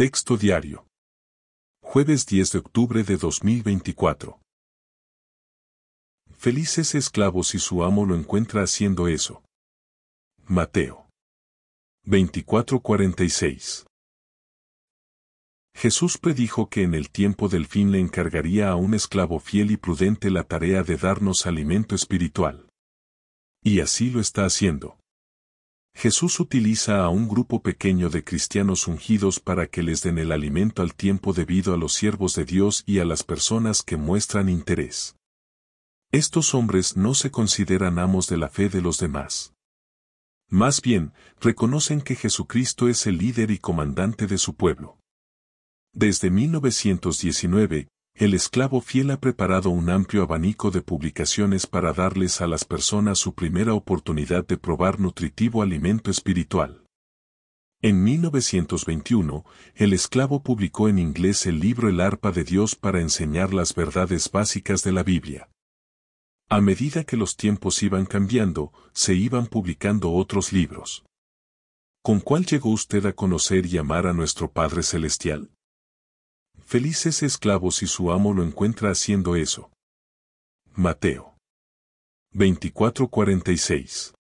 Texto diario. Jueves 10 de octubre de 2024. Feliz ese esclavo si su amo lo encuentra haciendo eso. Mateo. 24:46. Jesús predijo que en el tiempo del fin le encargaría a un esclavo fiel y prudente la tarea de darnos alimento espiritual. Y así lo está haciendo. Jesús utiliza a un grupo pequeño de cristianos ungidos para que les den el alimento al tiempo debido a los siervos de Dios y a las personas que muestran interés. Estos hombres no se consideran amos de la fe de los demás. Más bien, reconocen que Jesucristo es el líder y comandante de su pueblo. Desde 1919, el esclavo fiel ha preparado un amplio abanico de publicaciones para darles a las personas su primera oportunidad de probar nutritivo alimento espiritual. En 1921, el esclavo publicó en inglés el libro El arpa de Dios para enseñar las verdades básicas de la Biblia. A medida que los tiempos iban cambiando, se iban publicando otros libros. ¿Con cuál llegó usted a conocer y amar a nuestro Padre Celestial? Felices esclavos si su amo lo encuentra haciendo eso. Mateo 24:46